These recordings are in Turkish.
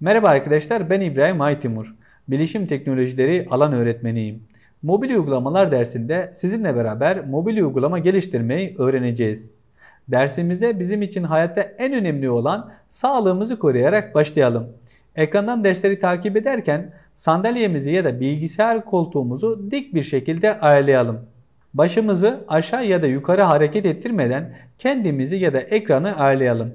Merhaba arkadaşlar ben İbrahim Aytimur. Bilişim Teknolojileri alan öğretmeniyim. Mobil uygulamalar dersinde sizinle beraber mobil uygulama geliştirmeyi öğreneceğiz. Dersimize bizim için hayatta en önemli olan sağlığımızı koruyarak başlayalım. Ekrandan dersleri takip ederken sandalyemizi ya da bilgisayar koltuğumuzu dik bir şekilde ayarlayalım. Başımızı aşağı ya da yukarı hareket ettirmeden kendimizi ya da ekranı ayarlayalım.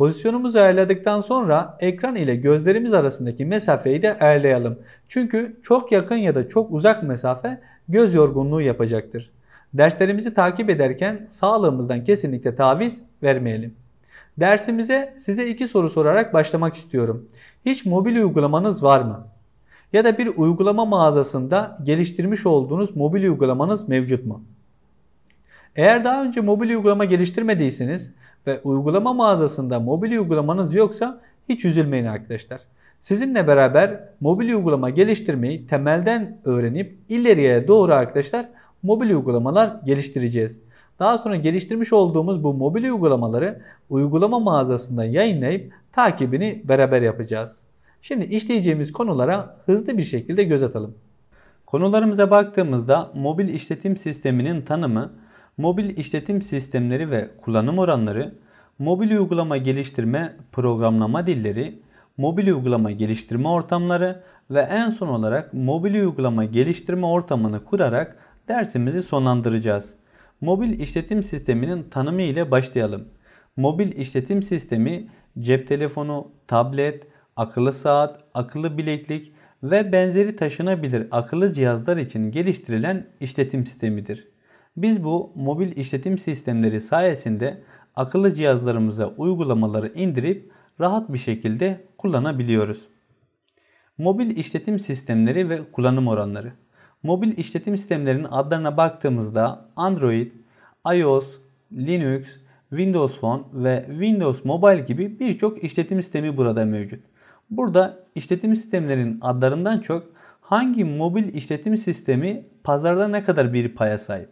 Pozisyonumuzu ayarladıktan sonra ekran ile gözlerimiz arasındaki mesafeyi de ayarlayalım. Çünkü çok yakın ya da çok uzak mesafe göz yorgunluğu yapacaktır. Derslerimizi takip ederken sağlığımızdan kesinlikle taviz vermeyelim. Dersimize size iki soru sorarak başlamak istiyorum. Hiç mobil uygulamanız var mı? Ya da bir uygulama mağazasında geliştirmiş olduğunuz mobil uygulamanız mevcut mu? Eğer daha önce mobil uygulama geliştirmediyseniz ve uygulama mağazasında mobil uygulamanız yoksa hiç üzülmeyin arkadaşlar. Sizinle beraber mobil uygulama geliştirmeyi temelden öğrenip ileriye doğru arkadaşlar mobil uygulamalar geliştireceğiz. Daha sonra geliştirmiş olduğumuz bu mobil uygulamaları uygulama mağazasında yayınlayıp takibini beraber yapacağız. Şimdi işleyeceğimiz konulara hızlı bir şekilde göz atalım. Konularımıza baktığımızda mobil işletim sisteminin tanımı, mobil işletim sistemleri ve kullanım oranları, mobil uygulama geliştirme programlama dilleri, mobil uygulama geliştirme ortamları ve en son olarak mobil uygulama geliştirme ortamını kurarak dersimizi sonlandıracağız. Mobil işletim sisteminin tanımı ile başlayalım. Mobil işletim sistemi cep telefonu, tablet, akıllı saat, akıllı bileklik ve benzeri taşınabilir akıllı cihazlar için geliştirilen işletim sistemidir. Biz bu mobil işletim sistemleri sayesinde akıllı cihazlarımıza uygulamaları indirip rahat bir şekilde kullanabiliyoruz. Mobil işletim sistemleri ve kullanım oranları. Mobil işletim sistemlerinin adlarına baktığımızda Android, iOS, Linux, Windows Phone ve Windows Mobile gibi birçok işletim sistemi burada mevcut. Burada işletim sistemlerinin adlarından çok hangi mobil işletim sistemi pazarda ne kadar bir paya sahip?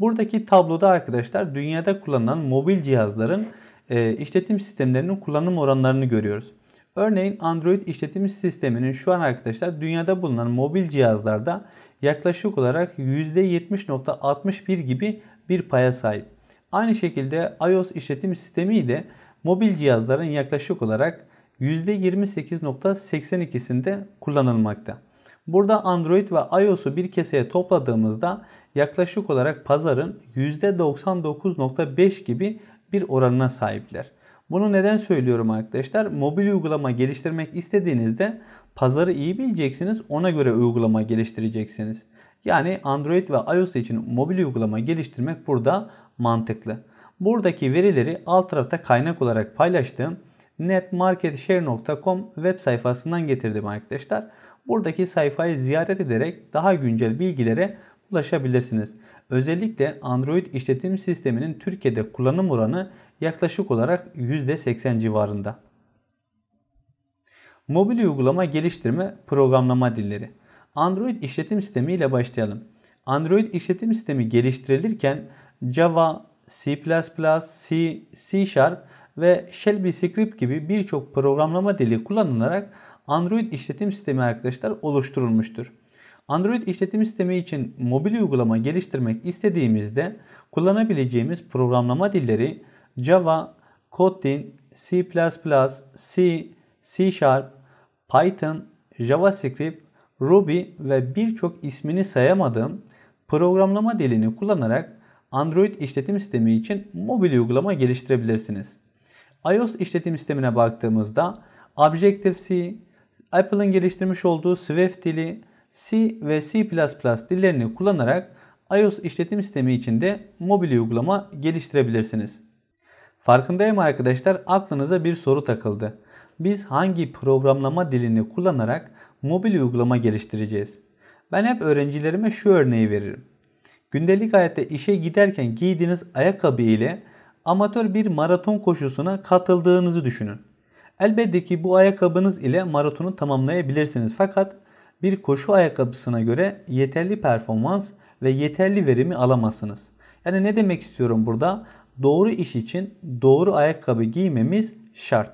Buradaki tabloda arkadaşlar dünyada kullanılan mobil cihazların e, işletim sistemlerinin kullanım oranlarını görüyoruz. Örneğin Android işletim sisteminin şu an arkadaşlar dünyada bulunan mobil cihazlarda yaklaşık olarak %70.61 gibi bir paya sahip. Aynı şekilde iOS işletim sistemi de mobil cihazların yaklaşık olarak %28.82'sinde kullanılmakta. Burada Android ve iOS'u bir keseye topladığımızda yaklaşık olarak pazarın %99.5 gibi bir oranına sahipler. Bunu neden söylüyorum arkadaşlar? Mobil uygulama geliştirmek istediğinizde pazarı iyi bileceksiniz. Ona göre uygulama geliştireceksiniz. Yani Android ve iOS için mobil uygulama geliştirmek burada mantıklı. Buradaki verileri alt tarafta kaynak olarak paylaştığım netmarketshare.com web sayfasından getirdim arkadaşlar buradaki sayfayı ziyaret ederek daha güncel bilgilere ulaşabilirsiniz. Özellikle Android işletim sisteminin Türkiye'de kullanım oranı yaklaşık olarak %80 civarında. Mobil uygulama geliştirme programlama dilleri. Android işletim sistemi ile başlayalım. Android işletim sistemi geliştirilirken Java, C++, C, C Sharp ve Shelby Script gibi birçok programlama dili kullanılarak Android işletim sistemi arkadaşlar oluşturulmuştur. Android işletim sistemi için mobil uygulama geliştirmek istediğimizde kullanabileceğimiz programlama dilleri Java, Kotlin, C++, C, C Sharp, Python, JavaScript, Ruby ve birçok ismini sayamadığım programlama dilini kullanarak Android işletim sistemi için mobil uygulama geliştirebilirsiniz. iOS işletim sistemine baktığımızda Objective-C, Apple'ın geliştirmiş olduğu Swift dili C ve C++ dillerini kullanarak iOS işletim sistemi içinde mobil uygulama geliştirebilirsiniz. Farkındayım arkadaşlar aklınıza bir soru takıldı. Biz hangi programlama dilini kullanarak mobil uygulama geliştireceğiz? Ben hep öğrencilerime şu örneği veririm. Gündelik hayatta işe giderken giydiğiniz ayakkabı ile amatör bir maraton koşusuna katıldığınızı düşünün. Elbette ki bu ayakkabınız ile maratonu tamamlayabilirsiniz fakat bir koşu ayakkabısına göre yeterli performans ve yeterli verimi alamazsınız. Yani ne demek istiyorum burada? Doğru iş için doğru ayakkabı giymemiz şart.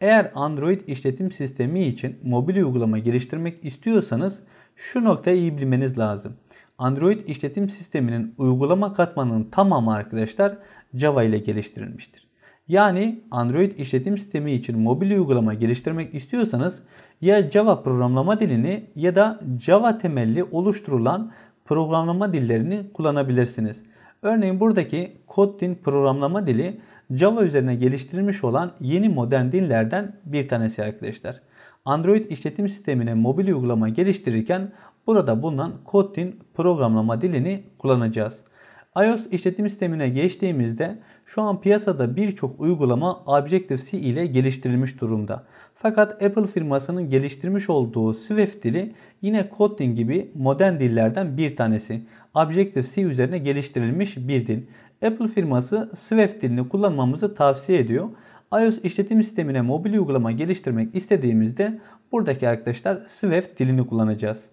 Eğer Android işletim sistemi için mobil uygulama geliştirmek istiyorsanız şu noktayı iyi bilmeniz lazım. Android işletim sisteminin uygulama katmanının tamamı arkadaşlar Java ile geliştirilmiştir. Yani Android işletim sistemi için mobil uygulama geliştirmek istiyorsanız ya Java programlama dilini ya da Java temelli oluşturulan programlama dillerini kullanabilirsiniz. Örneğin buradaki Kotlin programlama dili Java üzerine geliştirilmiş olan yeni modern dillerden bir tanesi arkadaşlar. Android işletim sistemine mobil uygulama geliştirirken burada bulunan Kotlin programlama dilini kullanacağız. iOS işletim sistemine geçtiğimizde şu an piyasada birçok uygulama Objective-C ile geliştirilmiş durumda. Fakat Apple firmasının geliştirmiş olduğu Swift dili yine Kotlin gibi modern dillerden bir tanesi. Objective-C üzerine geliştirilmiş bir dil. Apple firması Swift dilini kullanmamızı tavsiye ediyor. iOS işletim sistemine mobil uygulama geliştirmek istediğimizde buradaki arkadaşlar Swift dilini kullanacağız.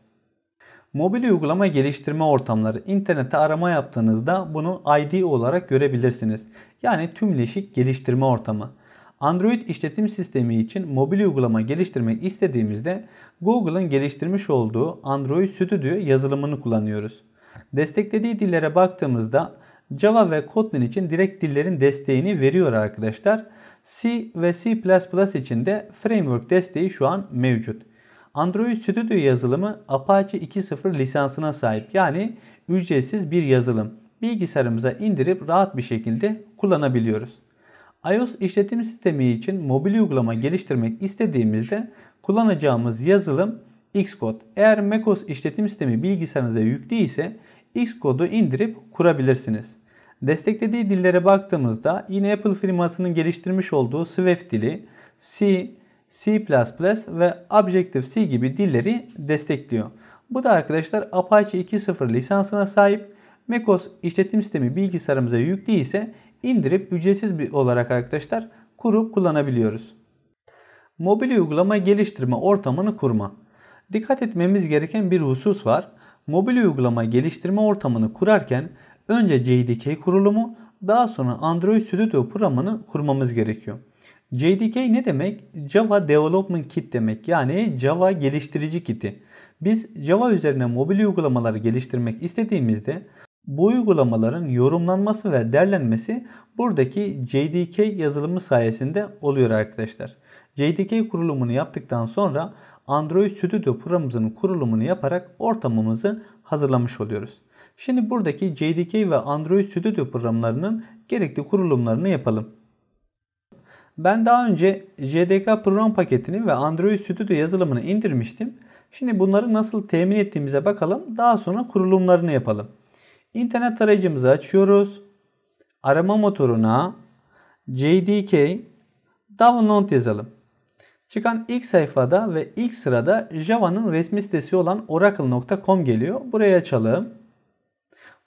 Mobil uygulama geliştirme ortamları internete arama yaptığınızda bunu ID olarak görebilirsiniz. Yani tümleşik geliştirme ortamı. Android işletim sistemi için mobil uygulama geliştirmek istediğimizde Google'ın geliştirmiş olduğu Android Studio yazılımını kullanıyoruz. Desteklediği dillere baktığımızda Java ve Kotlin için direkt dillerin desteğini veriyor arkadaşlar. C ve C++ için de framework desteği şu an mevcut. Android Studio yazılımı Apache 2.0 lisansına sahip yani ücretsiz bir yazılım. Bilgisayarımıza indirip rahat bir şekilde kullanabiliyoruz. iOS işletim sistemi için mobil uygulama geliştirmek istediğimizde kullanacağımız yazılım Xcode. Eğer macOS işletim sistemi bilgisayarınıza yüklü ise Xcode'u indirip kurabilirsiniz. Desteklediği dillere baktığımızda yine Apple firmasının geliştirmiş olduğu Swift dili, C, C++ ve Objective-C gibi dilleri destekliyor. Bu da arkadaşlar Apache 2.0 lisansına sahip. macOS işletim sistemi bilgisayarımıza yüklü ise indirip ücretsiz bir olarak arkadaşlar kurup kullanabiliyoruz. Mobil uygulama geliştirme ortamını kurma. Dikkat etmemiz gereken bir husus var. Mobil uygulama geliştirme ortamını kurarken önce JDK kurulumu daha sonra Android Studio programını kurmamız gerekiyor. JDK ne demek? Java Development Kit demek. Yani Java geliştirici kiti. Biz Java üzerine mobil uygulamaları geliştirmek istediğimizde bu uygulamaların yorumlanması ve derlenmesi buradaki JDK yazılımı sayesinde oluyor arkadaşlar. JDK kurulumunu yaptıktan sonra Android Studio programımızın kurulumunu yaparak ortamımızı hazırlamış oluyoruz. Şimdi buradaki JDK ve Android Studio programlarının gerekli kurulumlarını yapalım. Ben daha önce JDK program paketini ve Android Studio yazılımını indirmiştim. Şimdi bunları nasıl temin ettiğimize bakalım. Daha sonra kurulumlarını yapalım. İnternet tarayıcımızı açıyoruz. Arama motoruna JDK download yazalım. Çıkan ilk sayfada ve ilk sırada Java'nın resmi sitesi olan oracle.com geliyor. Buraya açalım.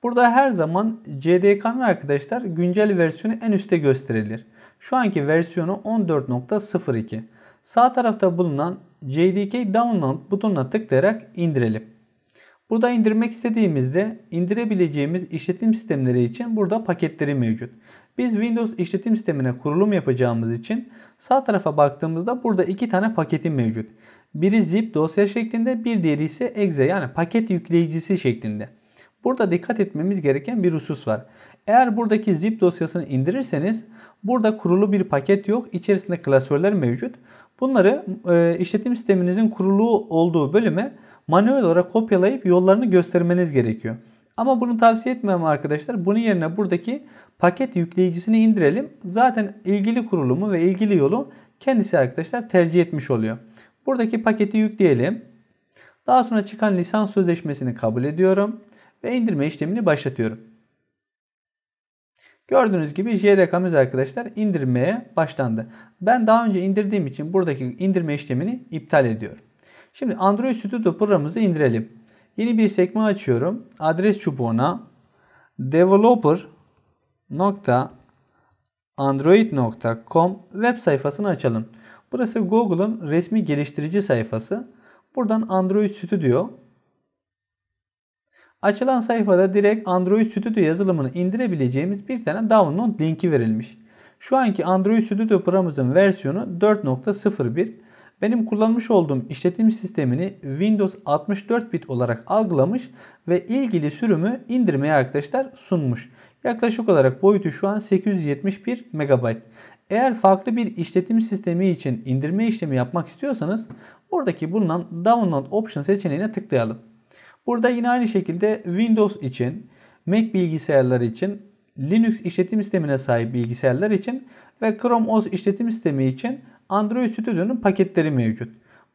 Burada her zaman JDK'nın arkadaşlar güncel versiyonu en üstte gösterilir. Şu anki versiyonu 14.02. Sağ tarafta bulunan JDK Download butonuna tıklayarak indirelim. Burada indirmek istediğimizde indirebileceğimiz işletim sistemleri için burada paketleri mevcut. Biz Windows işletim sistemine kurulum yapacağımız için sağ tarafa baktığımızda burada iki tane paketi mevcut. Biri zip dosya şeklinde bir diğeri ise exe yani paket yükleyicisi şeklinde. Burada dikkat etmemiz gereken bir husus var. Eğer buradaki zip dosyasını indirirseniz burada kurulu bir paket yok. İçerisinde klasörler mevcut. Bunları e, işletim sisteminizin kurulu olduğu bölüme manuel olarak kopyalayıp yollarını göstermeniz gerekiyor. Ama bunu tavsiye etmem arkadaşlar. Bunun yerine buradaki paket yükleyicisini indirelim. Zaten ilgili kurulumu ve ilgili yolu kendisi arkadaşlar tercih etmiş oluyor. Buradaki paketi yükleyelim. Daha sonra çıkan lisans sözleşmesini kabul ediyorum ve indirme işlemini başlatıyorum. Gördüğünüz gibi JDK'mız arkadaşlar indirmeye başlandı. Ben daha önce indirdiğim için buradaki indirme işlemini iptal ediyorum. Şimdi Android Studio programımızı indirelim. Yeni bir sekme açıyorum. Adres çubuğuna developer.android.com web sayfasını açalım. Burası Google'ın resmi geliştirici sayfası. Buradan Android Studio Açılan sayfada direkt Android Studio yazılımını indirebileceğimiz bir tane download linki verilmiş. Şu anki Android Studio programımızın versiyonu 4.01. Benim kullanmış olduğum işletim sistemini Windows 64 bit olarak algılamış ve ilgili sürümü indirmeye arkadaşlar sunmuş. Yaklaşık olarak boyutu şu an 871 MB. Eğer farklı bir işletim sistemi için indirme işlemi yapmak istiyorsanız buradaki bulunan Download Option seçeneğine tıklayalım. Burada yine aynı şekilde Windows için, Mac bilgisayarları için, Linux işletim sistemine sahip bilgisayarlar için ve Chrome OS işletim sistemi için Android Studio'nun paketleri mevcut.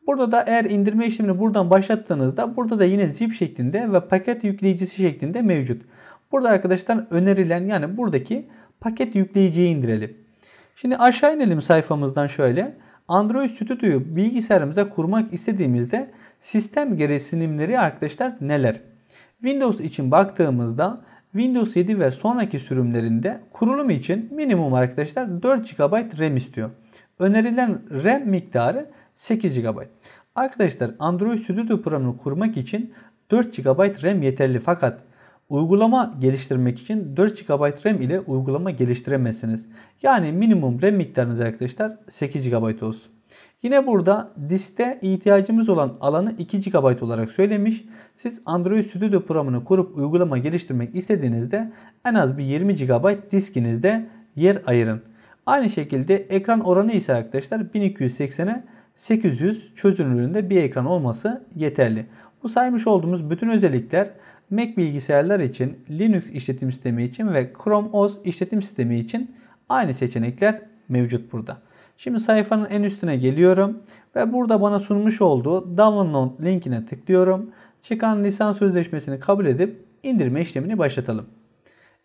Burada da eğer indirme işlemini buradan başlattığınızda burada da yine zip şeklinde ve paket yükleyicisi şeklinde mevcut. Burada arkadaşlar önerilen yani buradaki paket yükleyiciyi indirelim. Şimdi aşağı inelim sayfamızdan şöyle. Android Studio'yu bilgisayarımıza kurmak istediğimizde sistem gereksinimleri arkadaşlar neler? Windows için baktığımızda Windows 7 ve sonraki sürümlerinde kurulum için minimum arkadaşlar 4 GB RAM istiyor. Önerilen RAM miktarı 8 GB. Arkadaşlar Android Studio programını kurmak için 4 GB RAM yeterli fakat uygulama geliştirmek için 4 GB RAM ile uygulama geliştiremezsiniz. Yani minimum RAM miktarınız arkadaşlar 8 GB olsun. Yine burada diskte ihtiyacımız olan alanı 2 GB olarak söylemiş. Siz Android Studio programını kurup uygulama geliştirmek istediğinizde en az bir 20 GB diskinizde yer ayırın. Aynı şekilde ekran oranı ise arkadaşlar 1280'e 800 çözünürlüğünde bir ekran olması yeterli. Bu saymış olduğumuz bütün özellikler Mac bilgisayarlar için, Linux işletim sistemi için ve Chrome OS işletim sistemi için aynı seçenekler mevcut burada. Şimdi sayfanın en üstüne geliyorum ve burada bana sunmuş olduğu download linkine tıklıyorum. Çıkan lisans sözleşmesini kabul edip indirme işlemini başlatalım.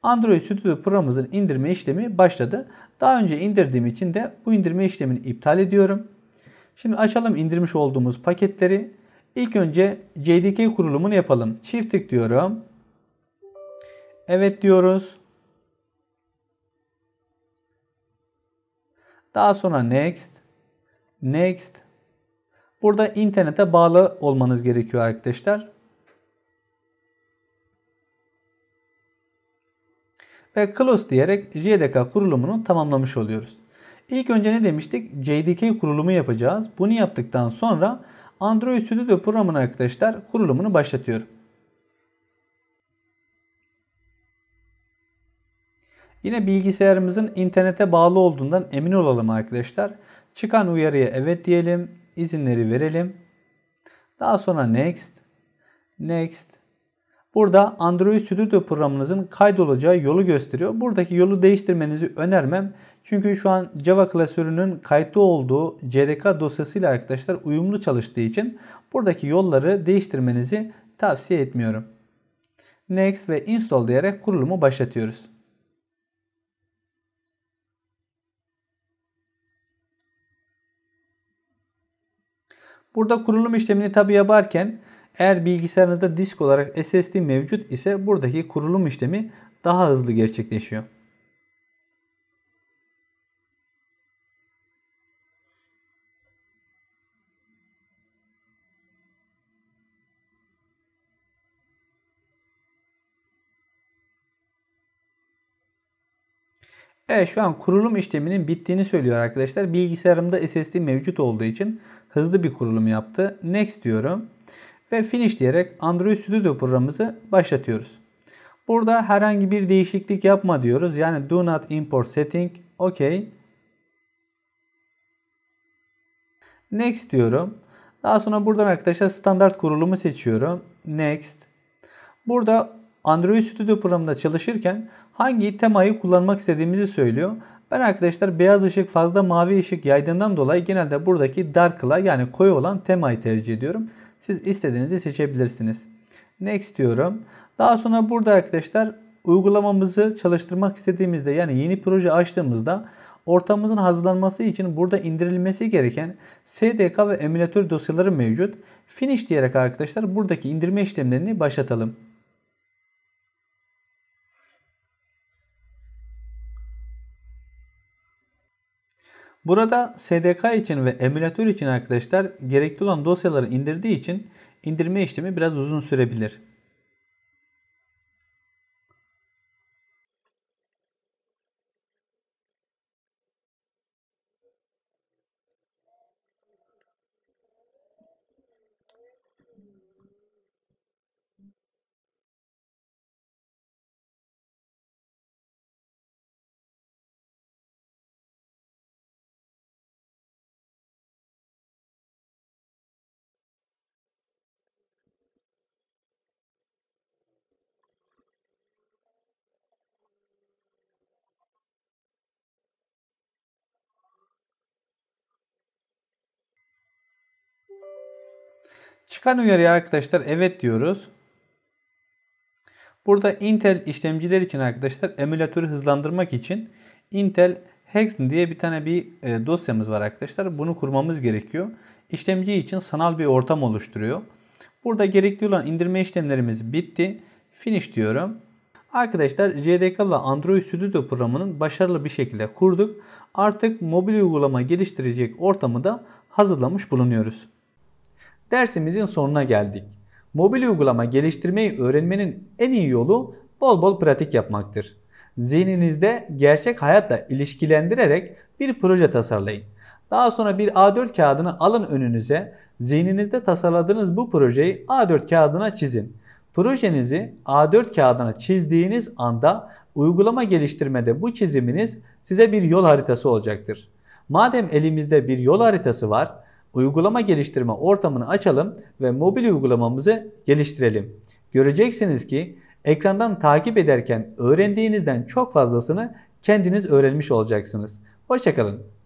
Android Studio Pro'muzun indirme işlemi başladı. Daha önce indirdiğim için de bu indirme işlemini iptal ediyorum. Şimdi açalım indirmiş olduğumuz paketleri. İlk önce JDK kurulumunu yapalım. Çift tıklıyorum. Evet diyoruz. Daha sonra next, next. Burada internete bağlı olmanız gerekiyor arkadaşlar. Ve close diyerek JDK kurulumunu tamamlamış oluyoruz. İlk önce ne demiştik? JDK kurulumu yapacağız. Bunu yaptıktan sonra Android Studio programını arkadaşlar kurulumunu başlatıyorum. Yine bilgisayarımızın internete bağlı olduğundan emin olalım arkadaşlar. Çıkan uyarıya evet diyelim. izinleri verelim. Daha sonra next. Next. Burada Android Studio programınızın kaydolacağı yolu gösteriyor. Buradaki yolu değiştirmenizi önermem. Çünkü şu an Java klasörünün kayıtlı olduğu CDK dosyasıyla arkadaşlar uyumlu çalıştığı için buradaki yolları değiştirmenizi tavsiye etmiyorum. Next ve install diyerek kurulumu başlatıyoruz. Burada kurulum işlemini tabi yaparken eğer bilgisayarınızda disk olarak SSD mevcut ise buradaki kurulum işlemi daha hızlı gerçekleşiyor. Evet şu an kurulum işleminin bittiğini söylüyor arkadaşlar. Bilgisayarımda SSD mevcut olduğu için hızlı bir kurulum yaptı. Next diyorum ve finish diyerek Android Studio programımızı başlatıyoruz. Burada herhangi bir değişiklik yapma diyoruz. Yani do not import setting. OK. Next diyorum. Daha sonra buradan arkadaşlar standart kurulumu seçiyorum. Next. Burada Android Studio programında çalışırken hangi temayı kullanmak istediğimizi söylüyor. Ben arkadaşlar beyaz ışık fazla mavi ışık yaydığından dolayı genelde buradaki dark color yani koyu olan temayı tercih ediyorum. Siz istediğinizi seçebilirsiniz. Next diyorum. Daha sonra burada arkadaşlar uygulamamızı çalıştırmak istediğimizde yani yeni proje açtığımızda ortamımızın hazırlanması için burada indirilmesi gereken SDK ve emülatör dosyaları mevcut. Finish diyerek arkadaşlar buradaki indirme işlemlerini başlatalım. Burada SDK için ve emülatör için arkadaşlar gerekli olan dosyaları indirdiği için indirme işlemi biraz uzun sürebilir. Çıkan uyarıya arkadaşlar evet diyoruz. Burada Intel işlemciler için arkadaşlar emülatörü hızlandırmak için Intel hex diye bir tane bir e, dosyamız var arkadaşlar. Bunu kurmamız gerekiyor. İşlemci için sanal bir ortam oluşturuyor. Burada gerekli olan indirme işlemlerimiz bitti. Finish diyorum. Arkadaşlar JDK ve Android Studio programının başarılı bir şekilde kurduk. Artık mobil uygulama geliştirecek ortamı da hazırlamış bulunuyoruz. Dersimizin sonuna geldik. Mobil uygulama geliştirmeyi öğrenmenin en iyi yolu bol bol pratik yapmaktır. Zihninizde gerçek hayatla ilişkilendirerek bir proje tasarlayın. Daha sonra bir A4 kağıdını alın önünüze. Zihninizde tasarladığınız bu projeyi A4 kağıdına çizin. Projenizi A4 kağıdına çizdiğiniz anda uygulama geliştirmede bu çiziminiz size bir yol haritası olacaktır. Madem elimizde bir yol haritası var, uygulama geliştirme ortamını açalım ve mobil uygulamamızı geliştirelim. Göreceksiniz ki ekrandan takip ederken öğrendiğinizden çok fazlasını kendiniz öğrenmiş olacaksınız. Hoşçakalın.